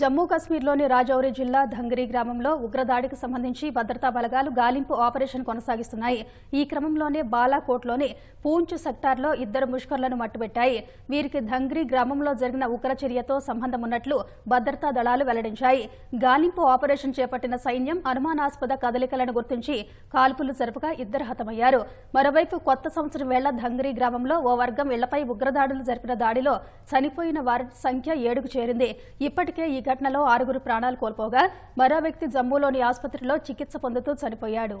జమ్మూ కశ్మీర్లోని రాజౌరి జిల్లా ధంగరి గ్రామంలో ఉగ్రదాడికి సంబంధించి భద్రతా బలగాలు గాలింపు ఆపరేషన్ కొనసాగిస్తున్నాయి ఈ క్రమంలోనే బాలాకోట్లోని పూంచ్ సెక్టార్లో ఇద్దరు ముష్కర్లను మట్టుబెట్టాయి వీరికి ధంగ్రీ గ్రామంలో జరిగిన ఉగ్ర చర్యతో సంబంధం ఉన్నట్లు భద్రతా దళాలు వెల్లడించాయి గాలింపు ఆపరేషన్ చేపట్టిన సైన్యం అనుమానాస్పద కదలికలను గుర్తించి కాల్పులు జరుపుగా ఇద్దరు హతమయ్యారు మరోవైపు కొత్త సంవత్సరం వేళ ధంగ్రీ గ్రామంలో ఓ వర్గం ఇళ్లపై ఉగ్రదాడులు జరిపిన దాడిలో చనిపోయిన వారి సంఖ్య ఏడుకు చేరింది ఇప్పటికే ఈ ఘటనలో ఆరుగురు ప్రాణాలు కోల్పోగా మరో వ్యక్తి జమ్మూలోని ఆసుపత్రిలో చికిత్స పొందుతూ చనిపోయాడు